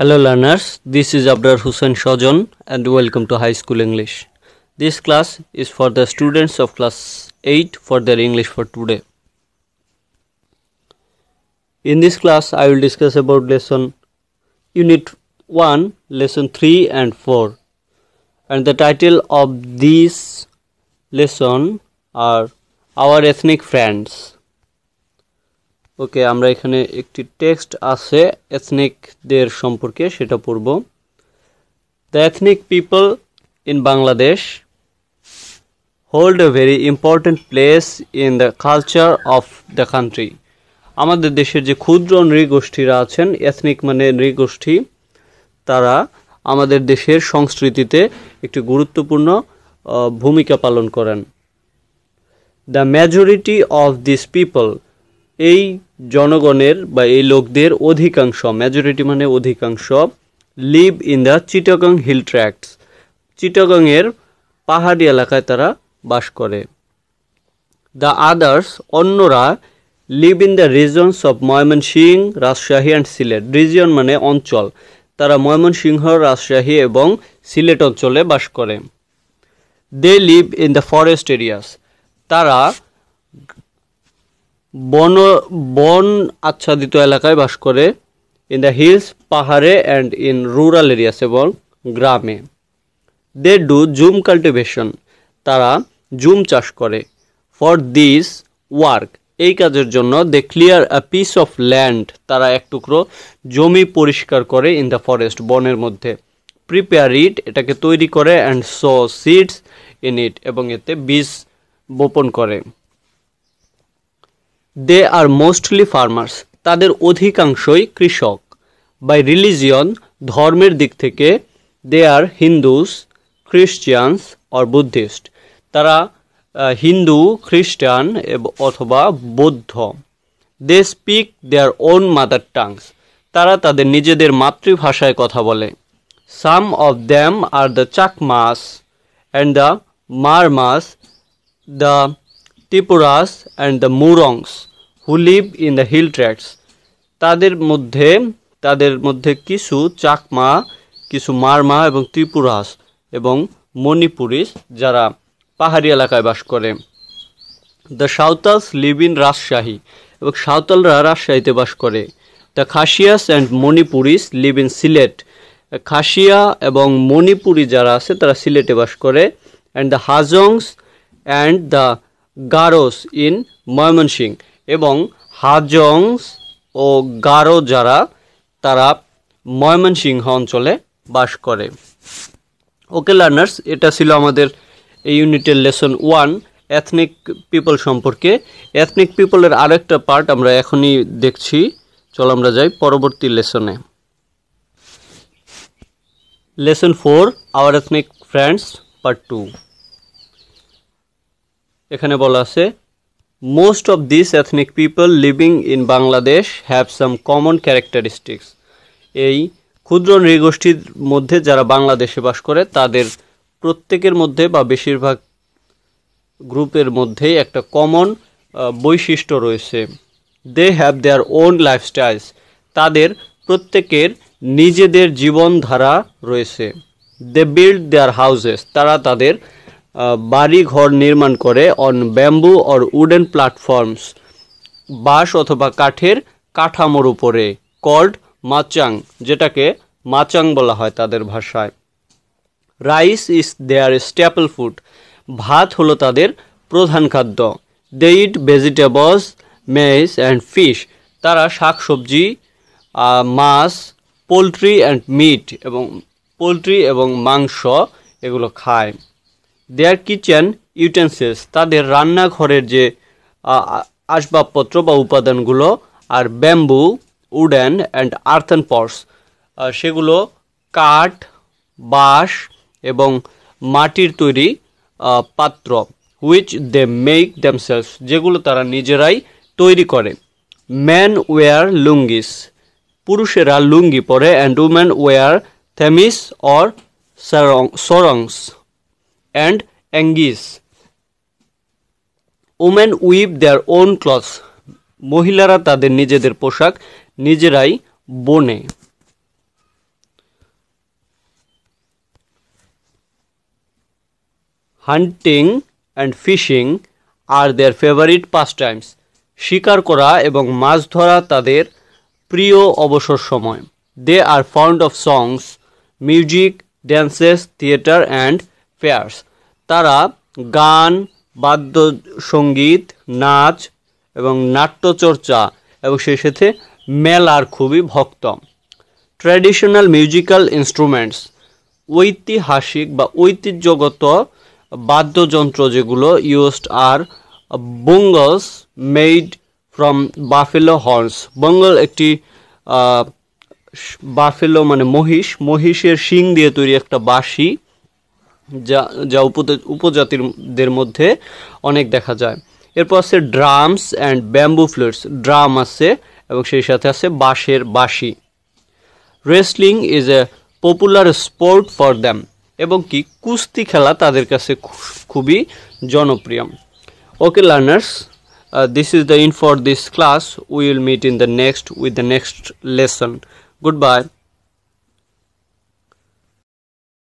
Hello learners, this is Abdur Hussain Shojon and welcome to High School English. This class is for the students of class 8 for their English for today. In this class I will discuss about lesson unit 1, lesson 3 and 4. And the title of this lesson are Our Ethnic Friends. ওকে আমরা এখানে একটি text আছে এথনিকদের সম্পর্কে সেটা পড়ব the ethnic people in Bangladesh hold a very important place in the culture of the country আমাদের দেশের যে ক্ষুদ্র নৃগোষ্ঠীরা আছেন এথনিক মানে নৃগোষ্ঠী তারা আমাদের দেশের সংস্কৃতিতে একটি গুরুত্বপূর্ণ ভূমিকা পালন করেন the majority of this people এই জনগণের বা এই লোকদের অধিকাংশ মেজরিটি মানে অধিকাংশ live in the Chittagong hill tracts চিটাগংয়ের পাহাড়ি এলাকায় তারা বাস করে দ্য আদার্স অন্যরা live in the regions of Mymensingh Rajshahi and Sylhet region মানে অঞ্চল তারা ময়মনসিংহ রাজশাহী এবং সিলেট অঞ্চলে বাস করে they live in the forest areas তারা বন বন আচ্ছাদিত এলাকায় বাস করে ইন দ্য হিলস পাহাড়ে অ্যান্ড ইন রুরাল এরিয়াস এবং গ্রামে দে ডু জুম কাল্টিভেশন তারা জুম চাষ করে ফর দিস ওয়ার্ক এই কাজের জন্য they clear a piece of land তারা এক টুকরো জমি পরিষ্কার করে ইন দ্য ফরেস্ট বনের মধ্যে প্রিপেয়ার ইট এটাকে তৈরি করে and sow seeds in it এবং এতে বীজ বপন করে দে আর মোস্টলি ফার্মার্স তাদের অধিকাংশই কৃষক বাই রিলিজিয়ন ধর্মের দিক থেকে they are Hindus Christians or Buddhists তারা হিন্দু খ্রিস্টান অথবা বৌদ্ধ they speak their own mother tongues তারা তাদের নিজেদের মাতৃভাষায় কথা বলে some of them are the Chakmas and the Marmas the Tripuras and the Murongs who live in the hill tracts তাদের মধ্যে তাদের মধ্যে কিছু চাকমা কিছু মারমা এবং ত্রিপুরাস এবং মণিপুরিস যারা পাহাড়ি এলাকায় বাস করে the Santals live in Rajshahi এবং সাঁওতালরা রাজশাহীতে বাস করে the Khasias and Manipuris live in Sylhet Khasia এবং মণিপুরি যারা আছে তারা সিলেটে বাস করে and the Hajongs and the Garos in Mymensingh এবং হাজংস ও গারো যারা তারা ময়মনসিংহ অঞ্চলে বাস করে ওকে লার্নার্স এটা ছিল আমাদের এই ইউনিটের লেসন ওয়ান এথনিক পিপল সম্পর্কে এথনিক পিপলের একটা পার্ট আমরা এখনই দেখছি চল আমরা যাই পরবর্তী লেসনে lesson four our ethnic friends part two এখানে বলা আছে most of this ethnic people living in Bangladesh have some common characteristics এই ক্ষুদ্র নৃগোষ্ঠীর মধ্যে যারা বাংলাদেশে বাস করে তাদের প্রত্যেকের মধ্যে বা বেশিরভাগ গ্রুপের মধ্যে একটা কমন বৈশিষ্ট্য রয়েছে they have their own lifestyles তাদের প্রত্যেকের নিজেদের জীবনধারা রয়েছে দে বিল্ড দেয়ার হাউজেস তারা তাদের বাড়ি ঘর নির্মাণ করে on bamboo or wooden platforms বাঁশ অথবা কাঠের কাঠামোর উপরে কল্ড মাচাং যেটাকে মাচাং বলা হয় তাদের ভাষায় rice is their staple food ভাত হলো তাদের প্রধান খাদ্য they eat vegetables mess and fish তারা শাকসবজি মাছ পোলট্রি অ্যান্ড মিট এবং পোলট্রি এবং মাংস এগুলো খায় দেয়ার কিচেন ইউটেন্সিলস তাদের রান্নাঘরের যে আসবাবপত্র বা উপাদানগুলো আর bamboo wooden and earthen pots সেগুলো কাঠ বাঁশ এবং মাটির তৈরি পাত্র হুইচ দে মেক দেমসেলস যেগুলো তারা নিজেরাই তৈরি করে ম্যান ওয়ার লুঙ্গিস পুরুষেরা লুঙ্গি পরে অ্যান্ড উম্যান ওয়ার থেমিস অর সরংস অ্যান্ড অ্যাঙ্গিস women weave their own cloth মহিলারা তাদের নিজেদের পোশাক নিজেরাই বোনে hunting and fishing are their favourite pastimes শিকার করা এবং মাছ ধরা তাদের প্রিয় অবসর সময় they are fond of songs music dances theatre and fairs তারা গান বাদ্য সঙ্গীত নাচ এবং নাট্যচর্চা এবং সেই সাথে মেলার খুবই ভক্ত ট্র্যাডিশনাল মিউজিক্যাল ইনস্ট্রুমেন্টস ঐতিহাসিক বা ঐতিহ্যগত বাদ্যযন্ত্র যেগুলো used are bugles made from buffalo horns bugle একটি বাফেলো মানে মহিষ মহিষের শিং দিয়ে তৈরি একটা বাঁশি যা যা উপজাতিদের মধ্যে অনেক দেখা যায় এরপর আছে drums and bamboo flutes drum আছে এবং সেই সাথে আছে বাঁশের বাঁশি wrestling is a popular sport for them এবং কি কুস্তি খেলা তাদের কাছে খুবই জনপ্রিয় okay learners this is the end for this class will meet in the next with the next lesson good by